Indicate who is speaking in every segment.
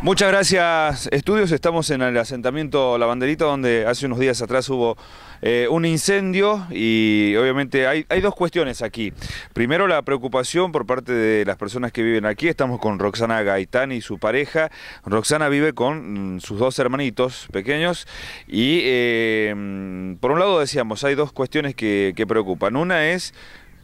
Speaker 1: Muchas gracias, Estudios. Estamos en el asentamiento La Banderita, donde hace unos días atrás hubo eh, un incendio y obviamente hay, dos cuestiones aquí. Primero, la preocupación por parte de las personas que viven aquí. Estamos con Roxana Gaitán y su pareja. Roxana vive con mm, sus dos hermanitos pequeños y eh, mm, por un lado decíamos, hay dos cuestiones que preocupan. Una es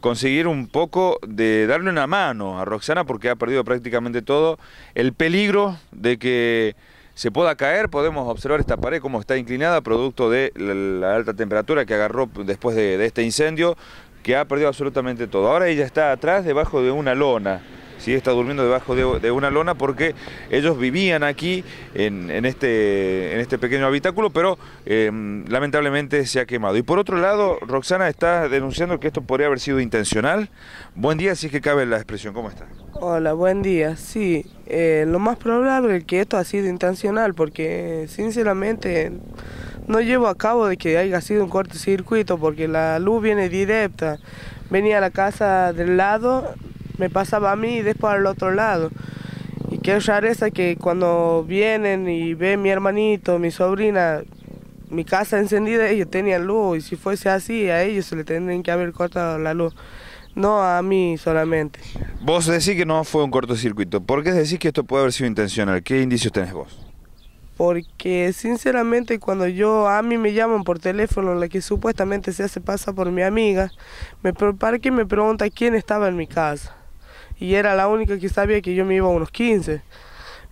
Speaker 1: conseguir un poco de darle una mano a Roxana porque ha perdido prácticamente todo. El peligro de que se pueda caer, podemos observar esta pared como está inclinada, producto de la alta temperatura que agarró después de, de este incendio, que ha perdido absolutamente todo. Ahora ella está atrás, debajo de una lona. ¿sí? está durmiendo debajo de, una lona porque ellos vivían aquí en, este, en este, pequeño habitáculo, pero em, lamentablemente se ha quemado. Y por otro lado, Roxana está denunciando que esto podría haber sido intencional. Buen día, si es que cabe la expresión, ¿cómo está?
Speaker 2: Hola, buen día. Sí, eh, lo más probable es que esto ha sido intencional porque sinceramente no llevo a cabo de que haya sido un cortocircuito porque la luz viene directa venía a la casa del lado me pasaba a mí y después al otro lado. Y qué rareza que cuando vienen y ven mi hermanito, mi sobrina, mi casa encendida, ellos tenían luz. Y si fuese así, a ellos se le tendrían que haber cortado la luz. No a mí solamente.
Speaker 1: Vos decís que no fue un cortocircuito. ¿Por qué decís que esto puede haber sido intencional? ¿Qué indicios tenés vos?
Speaker 2: Porque sinceramente cuando yo a mí me llaman por teléfono, la que supuestamente se hace pasa por mi amiga, me prepara que me pregunta quién estaba en mi casa y era la única que sabía que yo me iba a unos 15.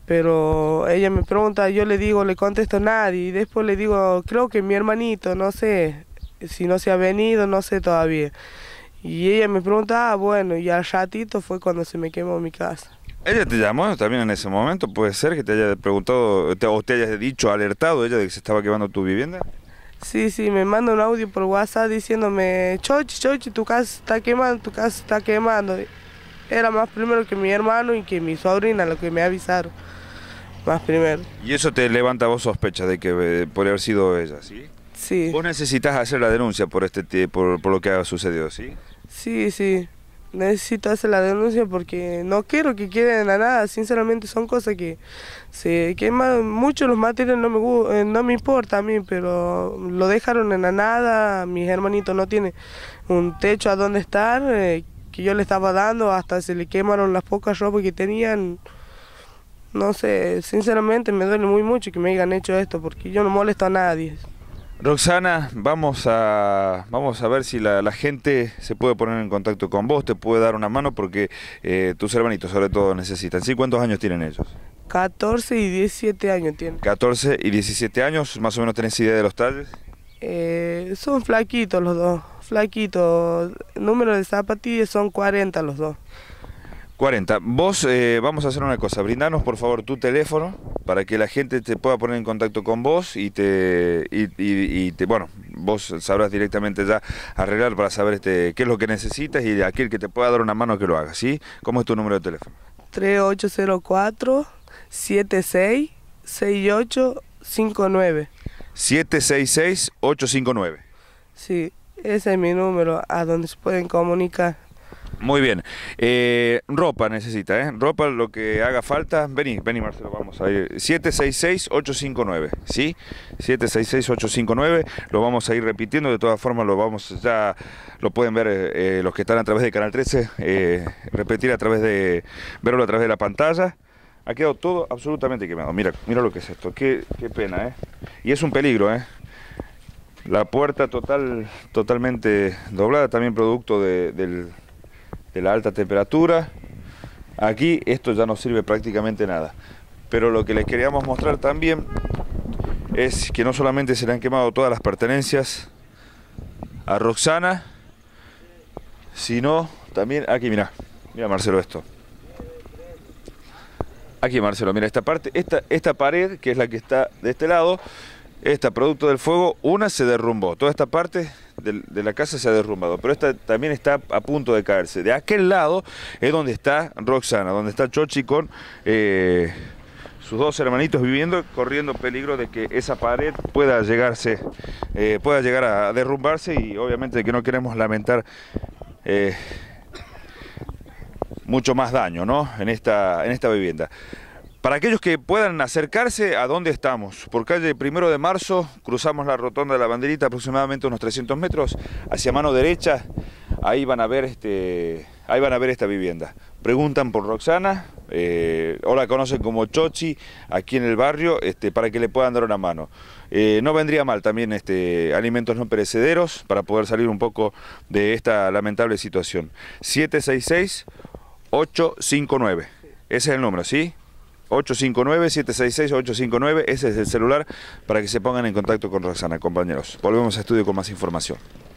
Speaker 2: Pero ella me pregunta, yo le digo, le contesto nadie y después le digo, creo que mi hermanito, no sé, si no se ha venido, no sé todavía. Y ella me pregunta, ah, bueno, y al ratito fue cuando se me quemó mi casa.
Speaker 1: Ella te llamó también en ese momento, puede ser que te haya preguntado o te haya dicho, alertado ella de que se estaba quemando tu vivienda.
Speaker 2: Sí, sí, me manda un audio por WhatsApp diciéndome, Chochi, Chochi, tu casa está quemando, tu casa está quemando era más primero que mi hermano y que mi sobrina, lo que me avisaron. Más primero.
Speaker 1: ¿Y eso te levanta vos sospecha de que eh, ...por haber sido ella, sí? Sí. Vos necesitas hacer la denuncia por este por, lo que ha sucedido, ¿sí?
Speaker 2: Sí, sí. Necesito hacer la denuncia porque no quiero que queden la nada. Sinceramente son cosas que se Muchos los materiales no me, eh, no me importa a mí, pero lo dejaron en la nada. Mis hermanitos no tiene un techo a donde estar. Eh, que yo le estaba dando, hasta se le quemaron las pocas ropas que tenían. No sé, sinceramente me duele muy mucho que me hayan hecho esto, porque yo no molesto a nadie.
Speaker 1: Roxana, vamos a, vamos a ver si la, gente se puede poner en contacto con vos, te puede dar una mano porque eh, tus hermanitos sobre todo necesitan. ¿Sí? ¿Cuántos años tienen ellos?
Speaker 2: 14 y 17 años tienen.
Speaker 1: 14 y 17 años, más o menos tenés idea de los
Speaker 2: talles. Eh, son flaquitos los dos flaquito. Número de zapatillas son 40 los dos.
Speaker 1: 40. Vos, eh, vamos a hacer una cosa. Brindanos, por favor, tu teléfono para que la gente te pueda poner en contacto con vos y te, y, te bueno, vos sabrás directamente ya arreglar para saber este, qué es lo que necesitas y aquel que te pueda dar una mano que lo haga, ¿sí? ¿Cómo es tu número de teléfono?
Speaker 2: 3804 766859. Sí. Ese es mi número, a donde se pueden comunicar.
Speaker 1: Muy bien. Eh, ropa necesita, ¿eh? Ropa, lo que haga falta. Vení, vení Marcelo, vamos a ir. 766-859, ¿sí? 766-859. Lo vamos a ir repitiendo. De todas formas, lo vamos ya... Lo pueden ver eh, los que están a través de Canal 13. Eh, repetir a través de... Verlo a través de la pantalla. Ha quedado todo absolutamente quemado. Mira, mira lo que es esto. Qué, qué pena, ¿eh? Y es un peligro, ¿eh? La puerta total, totalmente doblada, también producto de, la alta temperatura. Aquí esto ya no sirve prácticamente nada. Pero lo que les queríamos mostrar también es que no solamente se le han quemado todas las pertenencias a Roxana, sino también aquí, mira, mira Marcelo esto. Aquí Marcelo, mira esta parte, esta, esta pared que es la que está de este lado, esta, producto del fuego, una se derrumbó. Toda esta parte de, la casa se ha derrumbado, pero esta también está a punto de caerse. De aquel lado es donde está Roxana, donde está Chochi con eh, sus dos hermanitos viviendo, corriendo peligro de que esa pared pueda eh, pueda llegar a derrumbarse y obviamente que no queremos lamentar. Eh, mucho más daño ¿no? en, esta, en esta vivienda. Para aquellos que puedan acercarse, ¿a dónde estamos? Por calle Primero de Marzo, cruzamos la rotonda de la banderita aproximadamente unos 300 metros, hacia mano derecha, ahí van a ver, este, ahí van a ver esta vivienda. Preguntan por Roxana, eh, o la conocen como Chochi, aquí en el barrio, este, para que le puedan dar una mano. Eh, no vendría mal también este, alimentos no perecederos para poder salir un poco de esta lamentable situación. 766-859, ese es el número, ¿sí? 859-766-859. Ese es el celular para que se pongan en contacto con Roxana, compañeros. Volvemos a estudio con más información.